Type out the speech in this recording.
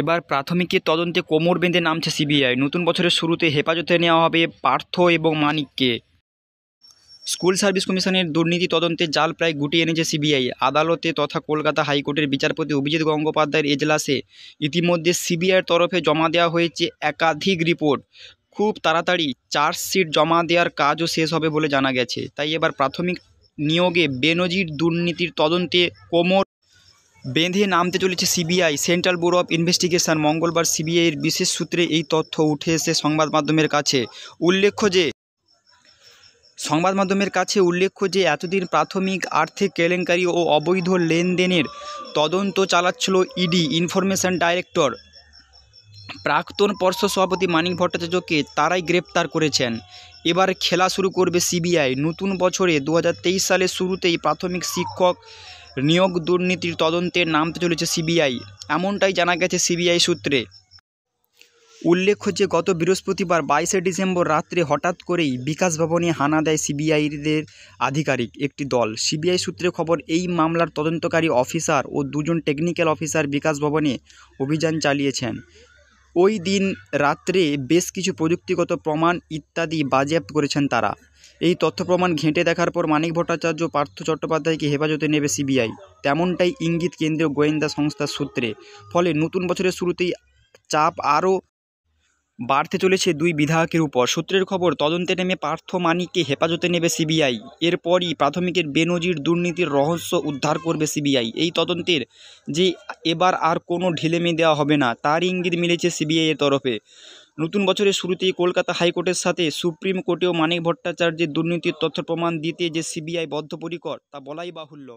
এবার প্রাথমিকের তদন্তে কোমর বেঁধে নামছে সিবিআই নতুন বছরের শুরুতে হেফাজতে নেওয়া হবে পার্থ এবং মানিককে স্কুল সার্ভিস কমিশনের দুর্নীতি তদন্তে জাল প্রায় গুটিয়ে এনেছে সিবিআই আদালতে তথা কলকাতা হাইকোর্টের বিচারপতি অভিজিৎ গঙ্গোপাধ্যায়ের এজলাসে ইতিমধ্যে সিবিআইয়ের তরফে জমা দেওয়া হয়েছে একাধিক রিপোর্ট খুব তাড়াতাড়ি চার্জশিট জমা দেওয়ার কাজও শেষ হবে বলে জানা গেছে তাই এবার প্রাথমিক নিয়োগে বেনজির দুর্নীতির তদন্তে কোমর বেঁধে নামতে চলেছে CBI central bureau of investigation মঙ্গলবার সিবিআইয়ের বিশেষ সূত্রে এই তথ্য উঠে এসে সংবাদ মাধ্যমের কাছে উল্লেখ্য যে সংবাদ মাধ্যমের কাছে উল্লেখ্য যে এতদিন প্রাথমিক আর্থিক কেলেঙ্কারি ও অবৈধ লেনদেনের তদন্ত চালাচ্ছিল ইডি ইনফরমেশন ডাইরেক্টর প্রাক্তন পর্ষদ সভাপতি মানিক ভট্টাচার্যকে তারাই গ্রেপ্তার করেছেন এবার খেলা শুরু করবে সিবিআই নতুন বছরে দু সালের শুরুতেই প্রাথমিক শিক্ষক নিয়োগ দুর্নীতির তদন্তে নামতে চলেছে সিবিআই এমনটাই জানা গেছে সিবিআই সূত্রে উল্লেখ্য যে গত বৃহস্পতিবার বাইশে ডিসেম্বর রাত্রে হঠাৎ করেই বিকাশ ভবনে হানা দেয় সিবিআইদের আধিকারিক একটি দল সিবিআই সূত্রে খবর এই মামলার তদন্তকারী অফিসার ও দুজন টেকনিক্যাল অফিসার বিকাশ ভবনে অভিযান চালিয়েছেন ওই দিন রাত্রে বেশ কিছু প্রযুক্তিগত প্রমাণ ইত্যাদি বাজেয়াপ্ত করেছেন তারা এই তথ্য প্রমাণ ঘেঁটে দেখার পর মানিক ভট্টাচার্য পার্থ চট্টোপাধ্যায়কে হেফাজতে নেবে সিবিআই তেমনটাই ইঙ্গিত কেন্দ্রীয় গোয়েন্দা সংস্থার সূত্রে ফলে নতুন বছরের শুরুতেই চাপ আরও বাড়তে চলেছে দুই বিধায়কের উপর সূত্রের খবর তদন্তে নেমে পার্থ মানিককে হেফাজতে নেবে সিবিআই এরপরই প্রাথমিকের বেনজির দুর্নীতির রহস্য উদ্ধার করবে সিবিআই এই তদন্তের যে এবার আর কোনো ঢেলেমে দেওয়া হবে না তার ইঙ্গিত মিলেছে সিবিআইয়ের তরফে নতুন বছরের শুরুতেই কলকাতা হাইকোর্টের সাথে সুপ্রিম কোর্টেও মানিক ভট্টাচার্যের দুর্নীতির তথ্য প্রমাণ দিতে যে সিবিআই বদ্ধপরিকর তা বলাই বাহুল্য